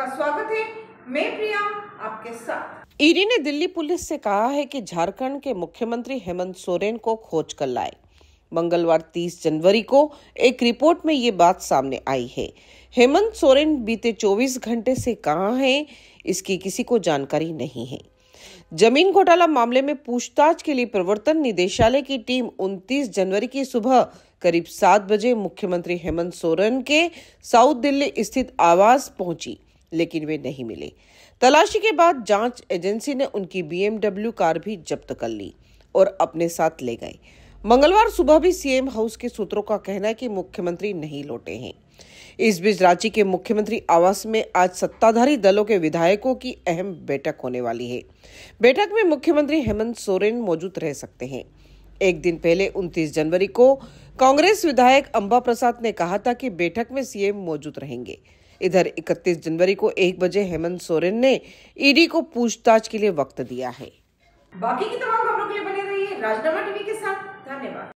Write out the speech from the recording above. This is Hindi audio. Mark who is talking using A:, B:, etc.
A: आपका स्वागत है मैं प्रिया आपके साथ
B: ईडी ने दिल्ली पुलिस से कहा है कि झारखंड के मुख्यमंत्री हेमंत सोरेन को खोज कर लाए मंगलवार 30 जनवरी को एक रिपोर्ट में ये बात सामने आई है हेमंत सोरेन बीते 24 घंटे से कहाँ हैं इसकी किसी को जानकारी नहीं है जमीन घोटाला मामले में पूछताछ के लिए प्रवर्तन निदेशालय की टीम 29 जनवरी की सुबह करीब सात बजे मुख्यमंत्री हेमंत सोरेन के साउथ दिल्ली स्थित आवास पहुंची लेकिन वे नहीं मिले तलाशी के बाद जांच एजेंसी ने उनकी बीएमडब्ल्यू कार भी जब्त कर ली और अपने साथ ले गए मंगलवार सुबह भी सीएम हाउस के सूत्रों का कहना है कि मुख्यमंत्री नहीं लौटे हैं इस बीच रांची के मुख्यमंत्री आवास में आज सत्ताधारी दलों के विधायकों की अहम बैठक होने वाली है बैठक में मुख्यमंत्री हेमंत सोरेन मौजूद रह सकते हैं एक दिन पहले 29 जनवरी को कांग्रेस विधायक अंबा प्रसाद ने कहा था कि बैठक में सीएम मौजूद रहेंगे इधर 31 जनवरी को एक बजे हेमंत सोरेन ने ईडी को पूछताछ के लिए वक्त दिया है
C: बाकी की तमाम खबरों के लिए बने रहिए राजनामा टीवी के साथ धन्यवाद